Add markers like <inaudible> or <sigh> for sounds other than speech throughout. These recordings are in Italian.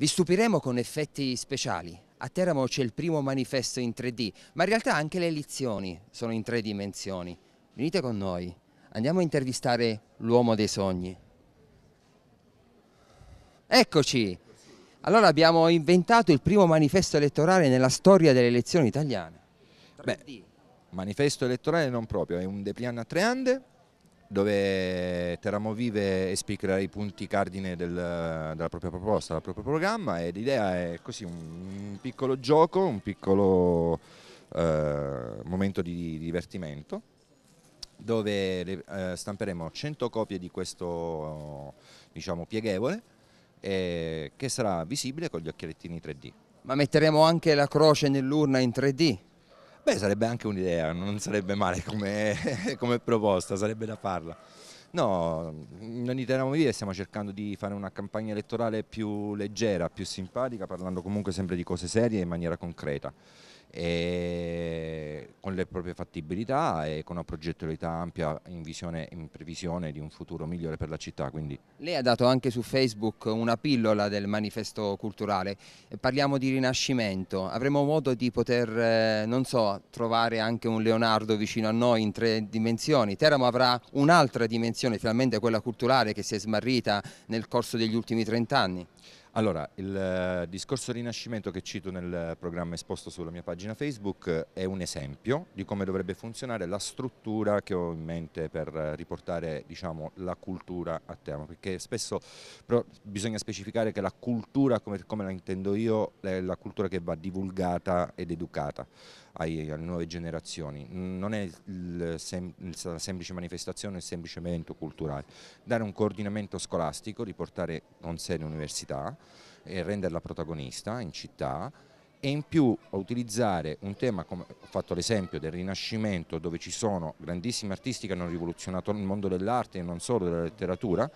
Vi stupiremo con effetti speciali. A Teramo c'è il primo manifesto in 3D, ma in realtà anche le lezioni sono in tre dimensioni. Venite con noi, andiamo a intervistare l'uomo dei sogni. Eccoci! Allora abbiamo inventato il primo manifesto elettorale nella storia delle elezioni italiane. 3 Beh, manifesto elettorale non proprio, è un deplian a tre ande dove Terramovive esplicherà i punti cardine del, della propria proposta, del proprio programma e l'idea è così un, piccolo gioco, un piccolo eh, momento di, di, divertimento dove eh, stamperemo 100 copie di questo diciamo, pieghevole eh, che sarà visibile con gli occhialettini 3D. Ma metteremo anche la croce nell'urna in 3D? Beh, sarebbe anche un'idea, non sarebbe male come, <laughs> come, proposta, sarebbe da farla. No, non riteniamo via stiamo cercando di fare una campagna elettorale più leggera, più simpatica, parlando comunque sempre di cose serie in maniera concreta con le proprie fattibilità e con una progettualità ampia in, visione, in previsione di un futuro migliore per la città. Quindi. Lei ha dato anche su Facebook una pillola del manifesto culturale, parliamo di rinascimento, avremo modo di poter, eh, non so, trovare anche un Leonardo vicino a noi in tre dimensioni, Teramo avrà un'altra dimensione, finalmente quella culturale che si è smarrita nel corso degli ultimi trent'anni? Allora, il eh, discorso rinascimento che cito nel programma esposto sulla mia pagina Facebook eh, è un esempio di come dovrebbe funzionare la struttura che ho in mente per eh, riportare diciamo, la cultura a tema, perché spesso bisogna specificare che la cultura, come, come la intendo io, è la cultura che va divulgata ed educata ai, alle nuove generazioni. Non è il sem la semplice manifestazione, il semplice evento culturale. Dare un coordinamento scolastico, riportare con sé l'università e renderla protagonista in città e in più utilizzare un tema, come ho fatto l'esempio del Rinascimento, dove ci sono grandissimi artisti che hanno rivoluzionato il mondo dell'arte e non solo della letteratura,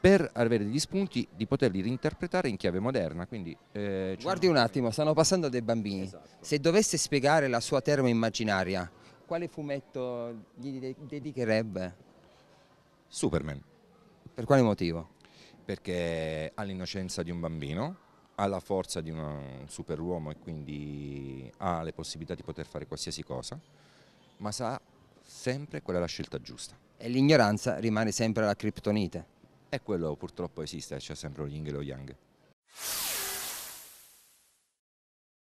per avere degli spunti di poterli reinterpretare in chiave moderna. Quindi, eh, Guardi un attimo, stanno passando dei bambini. Esatto. Se dovesse spiegare la sua terma immaginaria, quale fumetto gli de dedicherebbe? Superman. Per quale motivo? Perché ha l'innocenza di un bambino, ha la forza di un superuomo e quindi ha le possibilità di poter fare qualsiasi cosa, ma sa sempre qual è la scelta giusta. E l'ignoranza rimane sempre la criptonite e quello purtroppo esiste, c'è sempre lo Ying e lo yang.